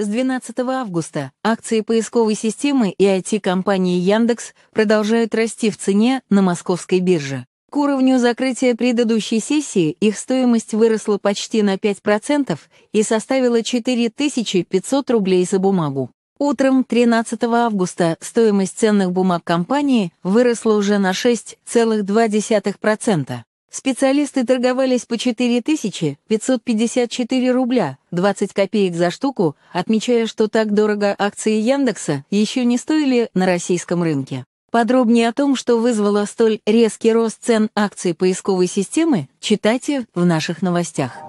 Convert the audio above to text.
С 12 августа акции поисковой системы и IT-компании Яндекс продолжают расти в цене на московской бирже. К уровню закрытия предыдущей сессии их стоимость выросла почти на 5% и составила 4500 рублей за бумагу. Утром 13 августа стоимость ценных бумаг компании выросла уже на 6,2%. Специалисты торговались по 4554 рубля, 20 копеек за штуку, отмечая, что так дорого акции Яндекса еще не стоили на российском рынке. Подробнее о том, что вызвало столь резкий рост цен акций поисковой системы, читайте в наших новостях.